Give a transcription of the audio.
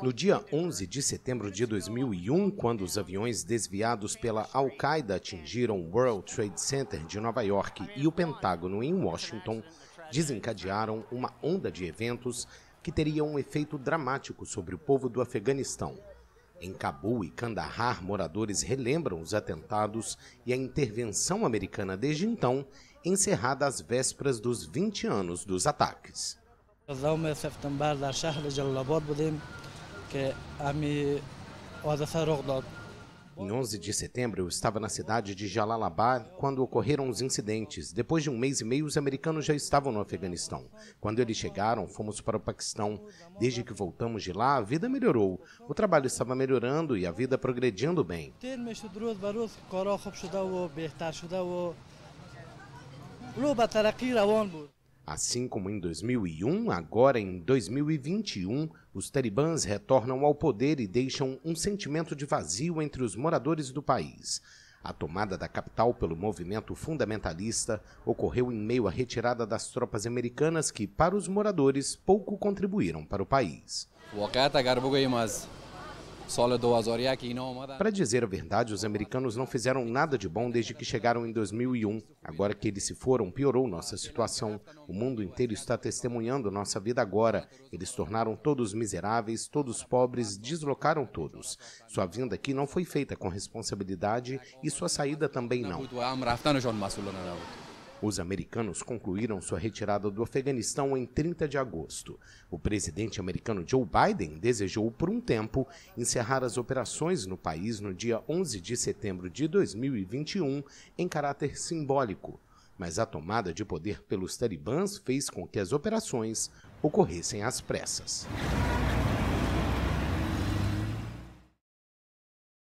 No dia 11 de setembro de 2001, quando os aviões desviados pela Al-Qaeda atingiram o World Trade Center de Nova York e o Pentágono em Washington, desencadearam uma onda de eventos que teria um efeito dramático sobre o povo do Afeganistão. Em Cabul e Kandahar, moradores relembram os atentados e a intervenção americana desde então, encerrada às vésperas dos 20 anos dos ataques. اللهم در شهر بودیم که امی حادثه رخ داد Em 11 de setembro, eu estava na cidade de Jalalabad quando ocorreram os incidentes. Depois de um mês e meio, os americanos já estavam no Afeganistão. Quando eles chegaram, fomos para o Paquistão. Desde que voltamos de lá, a vida melhorou. O trabalho estava melhorando e a vida progredindo bem. Assim como em 2001, agora em 2021, os talibãs retornam ao poder e deixam um sentimento de vazio entre os moradores do país. A tomada da capital pelo movimento fundamentalista ocorreu em meio à retirada das tropas americanas que, para os moradores, pouco contribuíram para o país. Para dizer a verdade, os americanos não fizeram nada de bom desde que chegaram em 2001. Agora que eles se foram, piorou nossa situação. O mundo inteiro está testemunhando nossa vida agora. Eles tornaram todos miseráveis, todos pobres, deslocaram todos. Sua vinda aqui não foi feita com responsabilidade e sua saída também não. Os americanos concluíram sua retirada do Afeganistão em 30 de agosto. O presidente americano Joe Biden desejou, por um tempo, encerrar as operações no país no dia 11 de setembro de 2021, em caráter simbólico. Mas a tomada de poder pelos talibãs fez com que as operações ocorressem às pressas.